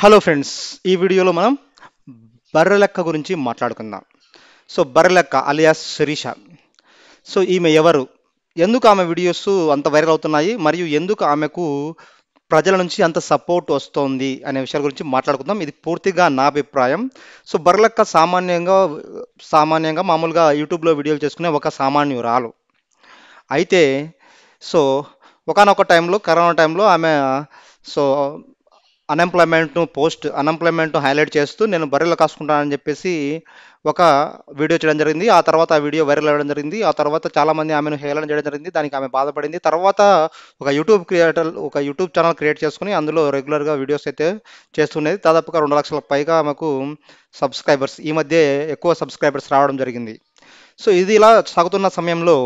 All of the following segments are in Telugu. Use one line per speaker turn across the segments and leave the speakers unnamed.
హలో ఫ్రెండ్స్ ఈ వీడియోలో మనం బర్రెలెక్క గురించి మాట్లాడుకుందాం so Barrelakka alias Sirisha so ఈమె ఎవరు ఎందుకు ఆమె వీడియోస్ అంత వైరల్ అవుతున్నాయి మరియు ఎందుకు ఆమెకు ప్రజల నుంచి అంత సపోర్ట్ వస్తోంది అనే విషయాల గురించి మాట్లాడుకుందాం ఇది పూర్తిగా నా అభిప్రాయం సో బర్రెలెక్క సామాన్యంగా సామాన్యంగా మామూలుగా యూట్యూబ్లో వీడియోలు చేసుకునే ఒక సామాన్యురాలు అయితే సో ఒకనొక టైంలో కరోనా టైంలో ఆమె so unemployment post unemployment highlight చేస్తూ నేను బర్రెలు కాసుకుంటానని చెప్పేసి ఒక వీడియో చేయడం జరిగింది ఆ తర్వాత ఆ వీడియో వైరల్ అవ్వడం జరిగింది ఆ తర్వాత చాలామంది ఆమెను హేళన చేయడం జరిగింది దానికి ఆమె బాధపడింది తర్వాత ఒక యూట్యూబ్ క్రియేటర్ ఒక యూట్యూబ్ ఛానల్ క్రియేట్ చేసుకుని అందులో రెగ్యులర్గా వీడియోస్ అయితే చేస్తున్నది దాదాపుగా రెండు లక్షల పైగా ఆమెకు సబ్స్క్రైబర్స్ ఈ మధ్య ఎక్కువ సబ్స్క్రైబర్స్ రావడం జరిగింది సో ఇది ఇలా సాగుతున్న సమయంలో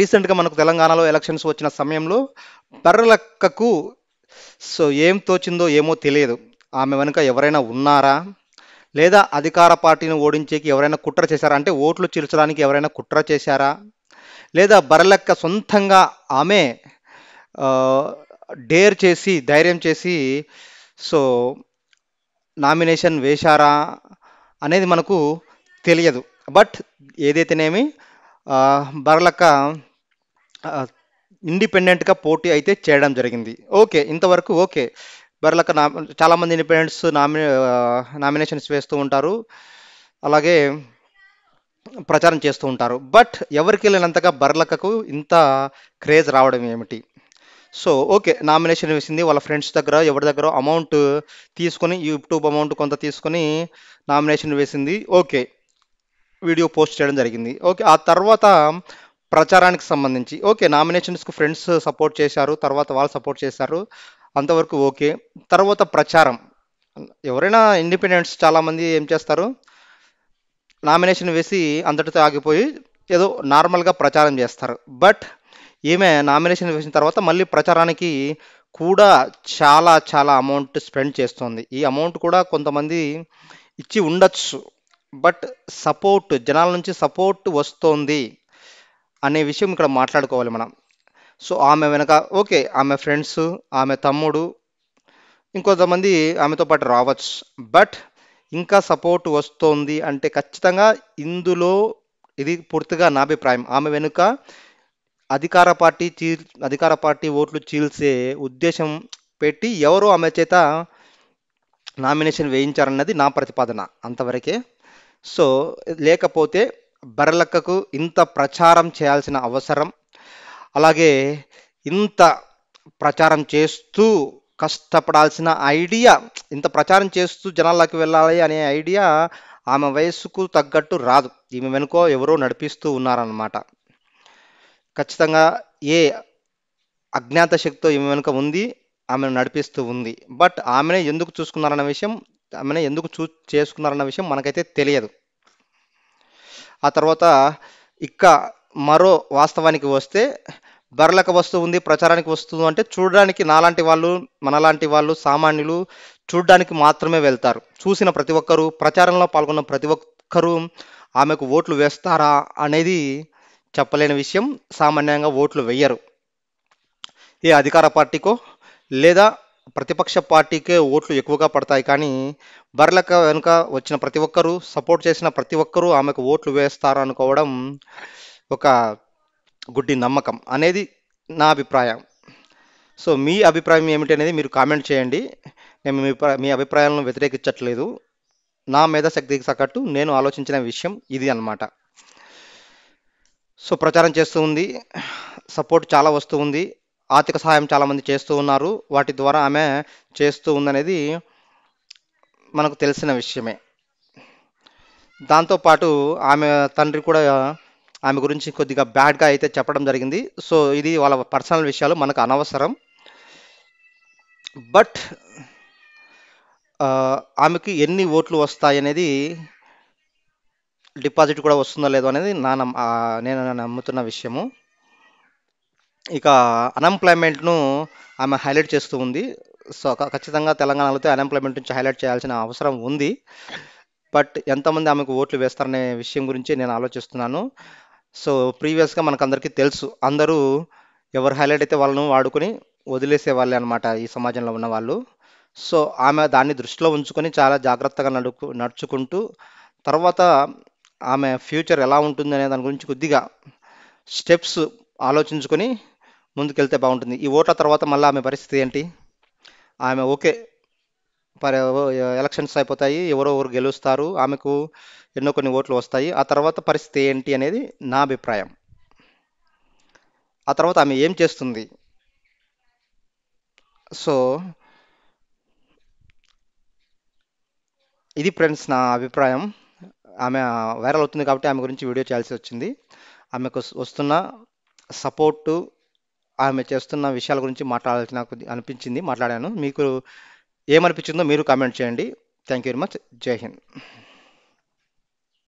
రీసెంట్గా మనకు తెలంగాణలో ఎలక్షన్స్ వచ్చిన సమయంలో బర్రెలక్కకు సో ఏం తోచిందో ఏమో తెలియదు ఆమె వెనుక ఎవరైనా ఉన్నారా లేదా అధికార పార్టీని ఓడించేకి ఎవరైనా కుట్ర చేశారా అంటే ఓట్లు చీల్చడానికి ఎవరైనా కుట్ర చేశారా లేదా బరలెక్క సొంతంగా ఆమె డేర్ చేసి ధైర్యం చేసి సో నామినేషన్ వేశారా అనేది మనకు తెలియదు బట్ ఏదైతేనేమి బరలక్క ఇండిపెండెంట్గా పోటీ అయితే చేయడం జరిగింది ఓకే ఇంతవరకు ఓకే బర్లకు నా చాలామంది ఇండిపెండెంట్స్ నామినే నామినేషన్స్ వేస్తూ ఉంటారు అలాగే ప్రచారం చేస్తూ ఉంటారు బట్ ఎవరికి వెళ్ళినంతగా బర్లకకు ఇంత క్రేజ్ రావడం ఏమిటి సో ఓకే నామినేషన్ వేసింది వాళ్ళ ఫ్రెండ్స్ దగ్గర ఎవరి దగ్గర అమౌంట్ తీసుకొని యూట్యూబ్ అమౌంట్ కొంత తీసుకొని నామినేషన్ వేసింది ఓకే వీడియో పోస్ట్ చేయడం జరిగింది ఓకే ఆ తర్వాత ప్రచారానికి సంబంధించి ఓకే నామినేషన్స్కు ఫ్రెండ్స్ సపోర్ట్ చేశారు తర్వాత వాళ్ళు సపోర్ట్ చేశారు అంతవరకు ఓకే తర్వాత ప్రచారం ఎవరైనా ఇండిపెండెంట్స్ చాలామంది ఏం చేస్తారు నామినేషన్ వేసి అంతటితో ఆగిపోయి ఏదో నార్మల్గా ప్రచారం చేస్తారు బట్ ఈమె నామినేషన్ వేసిన తర్వాత మళ్ళీ ప్రచారానికి కూడా చాలా చాలా అమౌంట్ స్పెండ్ చేస్తుంది ఈ అమౌంట్ కూడా కొంతమంది ఇచ్చి ఉండొచ్చు బట్ సపోర్ట్ జనాల నుంచి సపోర్ట్ వస్తోంది అనే విషయం ఇక్కడ మాట్లాడుకోవాలి మనం సో ఆమె వెనక ఓకే ఆమె ఫ్రెండ్స్ ఆమె తమ్ముడు ఇంకొంతమంది ఆమెతో పాటు రావచ్చు బట్ ఇంకా సపోర్ట్ వస్తోంది అంటే ఖచ్చితంగా ఇందులో ఇది పూర్తిగా నా అభిప్రాయం ఆమె వెనుక అధికార పార్టీ చీ అధికార పార్టీ ఓట్లు చీల్చే ఉద్దేశం పెట్టి ఎవరో ఆమె చేత నామినేషన్ వేయించారన్నది నా ప్రతిపాదన అంతవరకే సో లేకపోతే బర్రెలక్కకు ఇంత ప్రచారం చేయాల్సిన అవసరం అలాగే ఇంత ప్రచారం చేస్తూ కష్టపడాల్సిన ఐడియా ఇంత ప్రచారం చేస్తూ జనాలకు వెళ్ళాలి అనే ఐడియా ఆమె వయస్సుకు తగ్గట్టు రాదు ఈమె వెనుకో ఎవరో నడిపిస్తూ ఉన్నారన్నమాట ఖచ్చితంగా ఏ అజ్ఞాత శక్తితో ఈమె వెనుక ఉంది ఆమెను నడిపిస్తూ ఉంది బట్ ఆమెనే ఎందుకు చూసుకున్నారన్న విషయం ఆమెనే ఎందుకు చూ చేసుకున్నారన్న విషయం మనకైతే తెలియదు ఆ తర్వాత ఇక్క మరో వాస్తవానికి వస్తే బర్లకు వస్తువు ఉంది ప్రచారానికి వస్తువు అంటే చూడడానికి నాలాంటి వాళ్ళు మనలాంటి వాళ్ళు సామాన్యులు చూడడానికి మాత్రమే వెళ్తారు చూసిన ప్రతి ఒక్కరూ ప్రచారంలో పాల్గొన్న ప్రతి ఒక్కరూ ఆమెకు ఓట్లు వేస్తారా అనేది చెప్పలేని విషయం సామాన్యంగా ఓట్లు వేయరు ఏ అధికార పార్టీకో లేదా ప్రతిపక్ష పార్టీకే ఓట్లు ఎక్కువగా పడతాయి కానీ బర్లక వెనుక వచ్చిన ప్రతి ఒక్కరూ సపోర్ట్ చేసిన ప్రతి ఒక్కరూ ఆమెకు ఓట్లు వేస్తారు అనుకోవడం ఒక గుడ్డి నమ్మకం అనేది నా అభిప్రాయం సో మీ అభిప్రాయం ఏమిటి అనేది మీరు కామెంట్ చేయండి నేను మీ మీ అభిప్రాయాలను వ్యతిరేకించట్లేదు నా మేధాశక్తికి సగట్టు నేను ఆలోచించిన విషయం ఇది అనమాట సో ప్రచారం చేస్తూ ఉంది సపోర్ట్ చాలా వస్తూ ఉంది ఆర్థిక సహాయం చాలామంది చేస్తూ ఉన్నారు వాటి ద్వారా ఆమె చేస్తూ ఉందనేది మనకు తెలిసిన విషయమే దాంతోపాటు ఆమె తండ్రి కూడా ఆమె గురించి కొద్దిగా బ్యాడ్గా అయితే చెప్పడం జరిగింది సో ఇది వాళ్ళ పర్సనల్ విషయాలు మనకు అనవసరం బట్ ఆమెకి ఎన్ని ఓట్లు వస్తాయి అనేది డిపాజిట్ కూడా వస్తుందో లేదో అనేది నా నేను నమ్ముతున్న విషయము ఇక అన్ఎంప్లాయ్మెంట్ను ఆమె హైలైట్ చేస్తూ ఉంది సో ఖచ్చితంగా తెలంగాణలో అన్ఎంప్లాయ్మెంట్ నుంచి హైలైట్ చేయాల్సిన అవసరం ఉంది బట్ ఎంతమంది ఆమెకు ఓట్లు వేస్తారనే విషయం గురించి నేను ఆలోచిస్తున్నాను సో ప్రీవియస్గా మనకందరికీ తెలుసు అందరూ ఎవరు హైలైట్ అయితే వాళ్ళను వాడుకొని వదిలేసే వాళ్ళే అనమాట ఈ సమాజంలో ఉన్న వాళ్ళు సో ఆమె దాన్ని దృష్టిలో ఉంచుకొని చాలా జాగ్రత్తగా నడుకు నడుచుకుంటూ తర్వాత ఆమె ఫ్యూచర్ ఎలా ఉంటుంది అనే దాని గురించి కొద్దిగా స్టెప్స్ ఆలోచించుకొని ముందుకెళ్తే బాగుంటుంది ఈ ఓట్ల తర్వాత మళ్ళీ ఆమె పరిస్థితి ఏంటి ఆమె ఓకే ఎలక్షన్స్ అయిపోతాయి ఎవరో ఎవరు గెలుస్తారు ఆమెకు ఎన్నో కొన్ని ఓట్లు వస్తాయి ఆ తర్వాత పరిస్థితి ఏంటి అనేది నా అభిప్రాయం ఆ తర్వాత ఆమె ఏం చేస్తుంది సో ఇది ఫ్రెండ్స్ నా అభిప్రాయం ఆమె వైరల్ అవుతుంది కాబట్టి ఆమె గురించి వీడియో చేయాల్సి వచ్చింది ఆమెకు వస్తున్న సపోర్టు ఆమె చేస్తున్న విషయాల గురించి మాట్లాడాల్సిన నాకు అనిపించింది మాట్లాడాను మీకు ఏమనిపించిందో మీరు కామెంట్ చేయండి థ్యాంక్ యూ వెరీ మచ్ జై హింద్